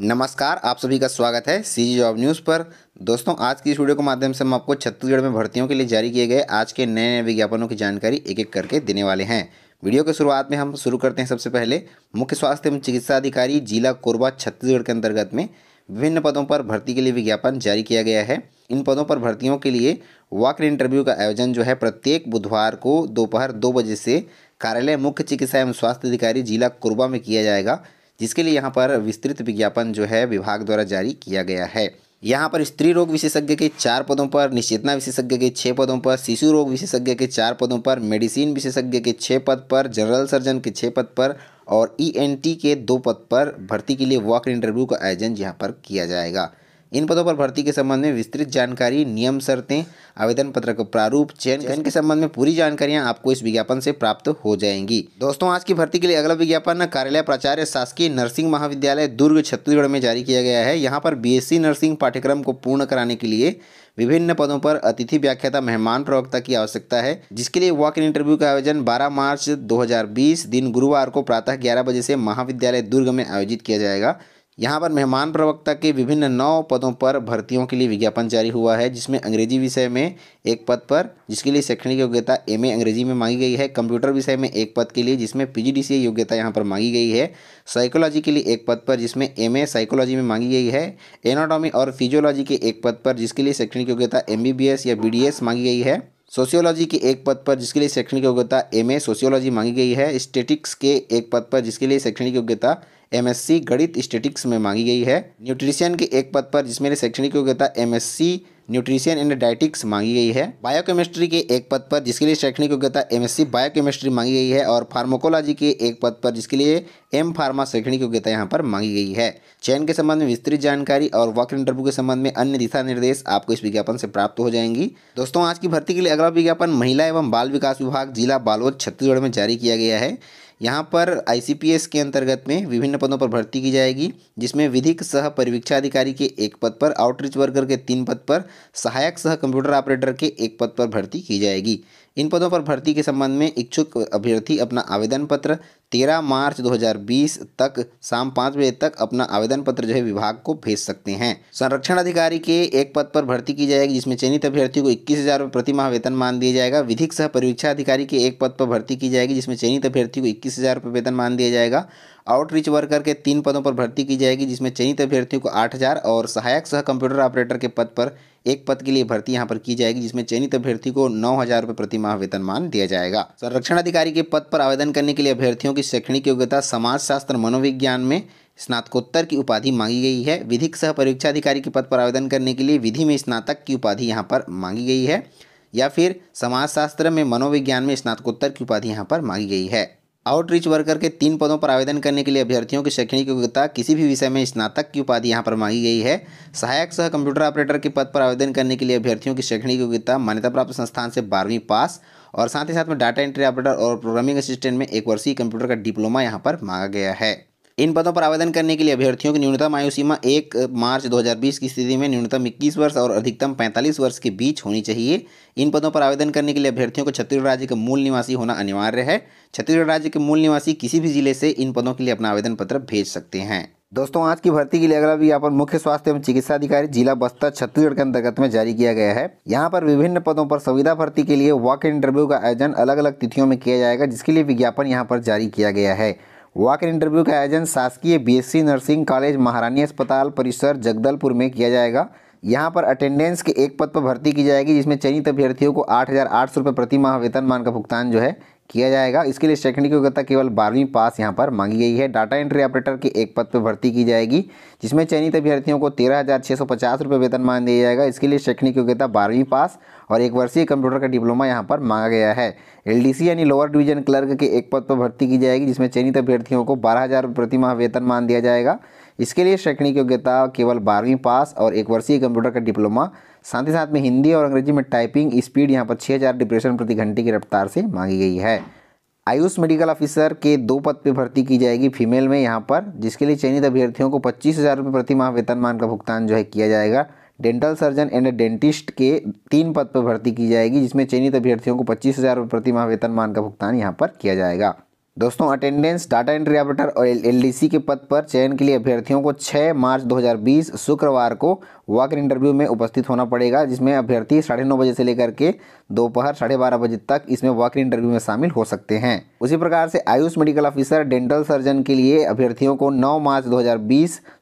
नमस्कार आप सभी का स्वागत है सी जी जॉब न्यूज़ पर दोस्तों आज की इस वीडियो के माध्यम से हम आपको छत्तीसगढ़ में भर्तियों के लिए जारी किए गए आज के नए नए विज्ञापनों की जानकारी एक एक करके देने वाले हैं वीडियो के शुरुआत में हम शुरू करते हैं सबसे पहले मुख्य स्वास्थ्य एवं चिकित्सा अधिकारी जिला कोरबा छत्तीसगढ़ के अंतर्गत में विभिन्न पदों पर भर्ती के लिए विज्ञापन जारी किया गया है इन पदों पर भर्तियों के लिए वॉक इंटरव्यू का आयोजन जो है प्रत्येक बुधवार को दोपहर दो बजे से कार्यालय मुख्य चिकित्सा एवं स्वास्थ्य अधिकारी जिला कोरबा में किया जाएगा जिसके लिए यहाँ पर विस्तृत विज्ञापन जो है विभाग द्वारा जारी किया गया है यहाँ पर स्त्री रोग विशेषज्ञ के चार पदों पर निश्चेतना विशेषज्ञ के छः पदों पर शिशु रोग विशेषज्ञ के चार पदों पर मेडिसिन विशेषज्ञ के छः पद पर जनरल सर्जन के छः पद पर और ईएनटी e के दो पद पर भर्ती के लिए वॉक इंटरव्यू का आयोजन यहाँ पर किया जाएगा इन पदों पर भर्ती के संबंध में विस्तृत जानकारी नियम शर्तें आवेदन पत्र का प्रारूप चयन चयन के संबंध में पूरी जानकारियां आपको इस विज्ञापन से प्राप्त हो जाएंगी दोस्तों आज की भर्ती के लिए अगला विज्ञापन कार्यालय प्राचार्य शासकीय नर्सिंग महाविद्यालय दुर्ग छत्तीसगढ़ में जारी किया गया है यहाँ पर बी नर्सिंग पाठ्यक्रम को पूर्ण कराने के लिए विभिन्न पदों पर अतिथि व्याख्याता मेहमान प्रवक्ता की आवश्यकता है जिसके लिए वॉक इन इंटरव्यू का आयोजन 12 मार्च 2020 दिन गुरुवार को प्रातः 11 बजे से महाविद्यालय दुर्ग में आयोजित किया जाएगा यहाँ पर मेहमान प्रवक्ता के विभिन्न नौ पदों पर भर्तियों के लिए विज्ञापन जारी हुआ है जिसमें अंग्रेजी विषय में एक पद पर जिसके लिए शैक्षणिक योग्यता एम अंग्रेजी में मांगी गई है कंप्यूटर विषय में एक पद के लिए जिसमें पीजीडीसीए योग्यता यहाँ पर मांगी गई है साइकोलॉजी के लिए एक पद पर जिसमें एम साइकोलॉजी में मांगी गई है एनाटॉमी और फिजियोलॉजी के एक पद पर जिसके लिए शैक्षणिक योग्यता एम या बी मांगी गई है सोशियोलॉजी के एक पद पर जिसके लिए शैक्षणिक योग्यता एम ए सोशियोलॉजी मांगी गई है स्टेटिक्स के एक पद पर जिसके लिए शैक्षणिक योग्यता एम एस सी गणित स्टेटिक्स में मांगी गई है न्यूट्रिशियन के एक पद पर जिसमें शैक्षणिक योग्यता M S C nutrition and dietetics मांगी गई है बायोकेमिस्ट्री के एक पद पर जिसके लिए शैक्षणिक योग्यता एमएससी बायोकेमिस्ट्री मांगी गई है और फार्माकोलॉजी के एक पद पर जिसके लिए एम फार्मा शैक्षणिक योग्यता यहाँ पर मांगी गई है चयन के संबंध में विस्तृत जानकारी और वर्क इंटरव्यू के संबंध में अन्य दिशा निर्देश आपको इस विज्ञापन से प्राप्त हो जाएंगी दोस्तों आज की भर्ती के लिए अगला विज्ञापन महिला एवं बाल विकास विभाग जिला बालोद छत्तीसगढ़ में जारी किया गया है यहाँ पर आईसीपीएस के अंतर्गत में विभिन्न पदों पर भर्ती की जाएगी जिसमें विधिक सह परीक्षा अधिकारी के एक पद पर आउटरीच वर्कर के तीन पद पर सहायक सह कंप्यूटर ऑपरेटर के एक पद पर भर्ती की जाएगी इन पदों पर भर्ती के संबंध में इच्छुक अभ्यर्थी अपना आवेदन पत्र तेरह मार्च 2020 तक शाम पाँच बजे तक अपना आवेदन पत्र जो है विभाग को भेज सकते हैं संरक्षण अधिकारी के एक पद पर भर्ती की जाएगी जिसमें चयनित अभ्यर्थी को इक्कीस हज़ार प्रति माह वेतन मान दिया जाएगा विधिक सह परीक्षा अधिकारी के एक पद पर भर्ती की जाएगी जिसमें चयनित अभ्यर्थी को इक्कीस हज़ार वेतन मान दिया जाएगा आउटरीच वर्कर के तीन पदों पर भर्ती की जाएगी जिसमें चयनित अभ्यर्थियों को आठ हज़ार और सहायक सह कंप्यूटर ऑपरेटर के पद पर एक पद के लिए भर्ती यहाँ पर की जाएगी जिसमें चयनित अभ्यर्थी को नौ हज़ार रुपये प्रति माह वेतनमान दिया जाएगा संरक्षण अधिकारी के पद पर आवेदन करने के लिए अभ्यर्थियों की शैक्षणिक योग्यता समाजशास्त्र मनोविज्ञान में स्नातकोत्तर की उपाधि मांगी गई है विधिक सह परीक्षा अधिकारी के पद पर आवेदन करने के लिए विधि में स्नातक की उपाधि यहाँ पर मांगी गई है या फिर समाजशास्त्र में मनोविज्ञान में स्नातकोत्तर की उपाधि यहाँ पर मांगी गई है आउटरीच वर्कर के तीन पदों पर आवेदन करने के लिए अभ्यर्थियों की शैक्षणिक योग्यता किसी भी विषय में स्नातक की उपाधि यहाँ पर मांगी गई है सहायक सह कंप्यूटर ऑपरेटर के पद पर आवेदन करने के लिए अभ्यर्थियों की शैक्षणिक योग्यता मान्यता प्राप्त संस्थान से बारहवीं पास और साथ ही साथ में डाटा एंट्री ऑपरेटर और प्रोग्रामिंग असिस्टेंट में एक वर्षीय कंप्यूटर का डिप्लोमा यहाँ पर मांगा गया है इन पदों पर आवेदन करने के लिए अभ्यर्थियों की न्यूनतम आयु सीमा एक मार्च 2020 की स्थिति में न्यूनतम इक्कीस वर्ष और अधिकतम 45 वर्ष के बीच होनी चाहिए इन पदों पर आवेदन करने के लिए अभ्यर्थियों को छत्तीसगढ़ राज्य का मूल निवासी होना अनिवार्य है छत्तीसगढ़ राज्य के मूल निवासी किसी भी जिले से इन पदों के लिए अपना आवेदन पत्र भेज सकते हैं दोस्तों आज की भर्ती के लिए अगला विज्ञापन मुख्य स्वास्थ्य एवं चिकित्सा अधिकारी जिला बस्तर छत्तीसगढ़ के अंतर्गत में जारी किया गया है यहाँ पर विभिन्न पदों पर संविधा भर्ती के लिए वॉक इंटरव्यू का आयोजन अलग अलग तिथियों में किया जाएगा जिसके लिए विज्ञापन यहाँ पर जारी किया गया है वॉक इन इंटरव्यू का आयोजन शासकीय बीएससी नर्सिंग कॉलेज महारानी अस्पताल परिसर जगदलपुर में किया जाएगा यहाँ पर अटेंडेंस के एक पद पर भर्ती की जाएगी जिसमें चयनित अभ्यर्थियों को आठ हज़ार आठ सौ रुपये प्रति माह वेतनमान का भुगतान जो है किया जाएगा इसके लिए शैक्षणिक योग्यता केवल बारहवीं पास यहाँ पर मांगी गई है डाटा एंट्री ऑपरेटर के एक पद पर भर्ती की जाएगी जिसमें चयनित अभ्यर्थियों को तेरह हज़ार छः सौ पचास रुपये वेतन मान दिया जाएगा इसके लिए शैक्षणिक योग्यता बारहवीं पास और एक वर्षीय कंप्यूटर का डिप्लोमा यहाँ पर मांगा गया है एल यानी लोअर डिवीजन क्लर्क के एक पद पर भर्ती की जाएगी जिसमें चयनित अभ्यर्थियों को बारह हज़ार प्रतिमाह वेतन मान दिया जाएगा इसके लिए शैक्षणिक योग्यता केवल बारहवीं पास और एक वर्षीय कंप्यूटर का डिप्लोमा साथ ही साथ में हिंदी और अंग्रेजी में टाइपिंग स्पीड यहाँ पर छः हज़ार डिप्रेशन प्रति घंटे की रफ्तार से मांगी गई है आयुष मेडिकल ऑफिसर के दो पद पर भर्ती की जाएगी फीमेल में यहाँ पर जिसके लिए चयनित अभ्यर्थियों को पच्चीस हज़ार रुपये प्रति माह वेतनमान का भुगतान जो है किया जाएगा डेंटल सर्जन एंड डेंटिस्ट के तीन पद पर भर्ती की जाएगी जिसमें चयनित अभ्यर्थियों को पच्चीस हज़ार रुपये प्रति माह वेतनमान का भुगतान यहाँ पर किया जाएगा दोस्तों अटेंडेंस डाटा एंट्री ऑपरेटर और एलडीसी के पद पर चयन के लिए अभ्यर्थियों को 6 मार्च 2020 शुक्रवार को वॉक इंटरव्यू में उपस्थित होना पड़ेगा जिसमें अभ्यर्थी साढ़े नौ बजे से लेकर के दोपहर साढ़े बारह बजे तक इसमें वॉक इंटरव्यू में शामिल हो सकते हैं उसी प्रकार से AYUSH medical officer dental surgeon के लिए अभ्यर्थियों को नौ मार्च दो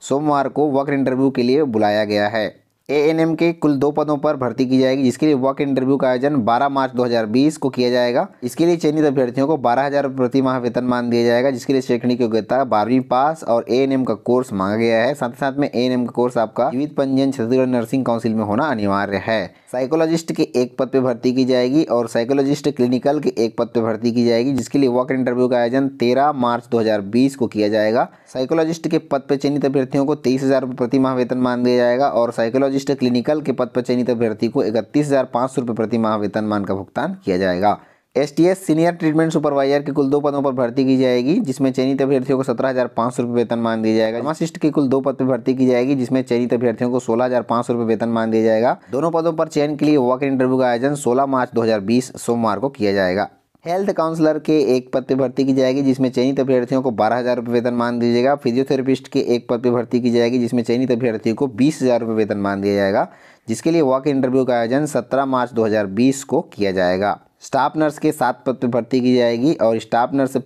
सोमवार को वॉक इंटरव्यू के लिए बुलाया गया है ए एन एम के कुल दो पदों पर भर्ती की जाएगी जिसके लिए वॉक इंटरव्यू का आयोजन 12 मार्च 2020 को किया जाएगा इसके लिए चयनित अभ्यर्थियों को बारह हज़ार प्रति माह वेतन मान दिया जाएगा जिसके लिए शैक्षणिक योग्यता बारहवीं पास और एम का कोर्स मांगा गया है साथ साथ में एम का कोर्स आपका जीवित पंजीयन छत्तीसगढ़ नर्सिंग काउंसिल में होना अनिवार्य है साइकोलॉजिस्ट के एक पद पर भर्ती की जाएगी और साइकोलॉजिस्ट क्लिनिकल के एक पद पर भर्ती की जाएगी जिसके लिए वॉक इंटरव्यू का आयोजन तेरह मार्च बीस को किया जाएगा साइकोलॉजिस्ट के पद पर चयनित अभ्यर्थियों को तेईस हजार प्रति माह वेतन मान दिया जाएगा और साइकोलॉजिस्ट वरिष्ठ क्लिनिकल के पद पर चयनित अभ्यर्थी को इकतीस हज़ार पाँच सौ रुपये प्रति माह मान का भुगतान किया जाएगा S T S senior treatment supervisor के कुल दो पदों पर भर्ती की जाएगी जिसमें चयनित अभ्यर्थियों को सत्रह हज़ार पाँच सौ रुपये वेतन मान दिया जाएगा फार्मासिस्ट के कुल दो पद पर भर्ती की जाएगी जिसमें चयनित अभ्यर्थियों को सोलह हज़ार पाँच सौ रुपये वेतन मान दिया जाएगा दोनों पदों पर चयन के लिए वॉक इंटरव्यू का आयोजन सोलह मार्च दो हज़ार बीस सोमवार को किया जाएगा हेल्थ काउंसलर के एक पद पर भर्ती की जाएगी जिसमें चयनित अभ्यर्थियों को बारह हज़ार रुपये वेतन मान दिया जाएगा फिजियोथेरेपिस्ट के एक पद पर भर्ती की जाएगी जिसमें चयनित अभ्यर्थियों को बीस हज़ार रुपये वेतन मान दिया जाएगा जिसके लिए वॉक इंटरव्यू का आयोजन सत्रह मार्च बीस को किया जाएगा स्टाफ नर्स के सात पद पर भर्ती की जाएगी और स्टाफ नर्स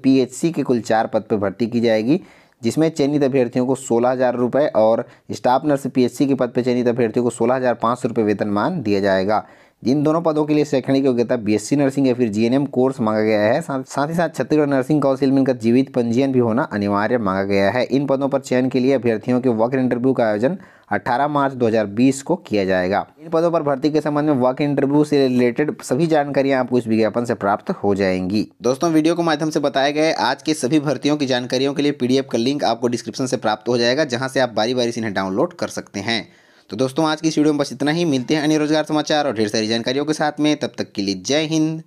सी के कुल चार पद पर भर्ती की जाएगी जिसमें चयनित अभ्यर्थियों को सोलह हज़ार रुपये और स्टाफ नर्स पीएचसी के पद पर चयनित अभ्यर्थियों को सोलह हज़ार पाँच सौ रुपये वेतनमान दिया जाएगा जिन दोनों पदों के लिए शैक्षणिक योग्यता बीएससी नर्सिंग या फिर जीएनएम कोर्स मांगा गया है साथ साथ ही साथ छत्तीसगढ़ नर्सिंग काउंसिल में इनका जीवित पंजीयन भी होना अनिवार्य मांगा गया है इन पदों पर चयन के लिए अभ्यर्थियों के वर्क इंटरव्यू का आयोजन 18 मार्च 2020 को किया जाएगा इन पदों पर भर्ती के संबंध में वर्क इंटरव्यू से रिलेटेड सभी जानकारियां आपको इस विज्ञापन से प्राप्त हो जाएंगी दोस्तों वीडियो के माध्यम से बताए गए आज के सभी भर्तियों की जानकारियों के लिए पीडीएफ का लिंक आपको डिस्क्रिप्शन से प्राप्त हो जाएगा जहां से आप बारी बारी से इन्हें डाउनलोड कर सकते हैं तो दोस्तों आज की इस वीडियो में बस इतना ही मिलते हैं अन्य रोजगार समाचार और ढेर सारी जानकारियों के साथ में तब तक के लिए जय हिंद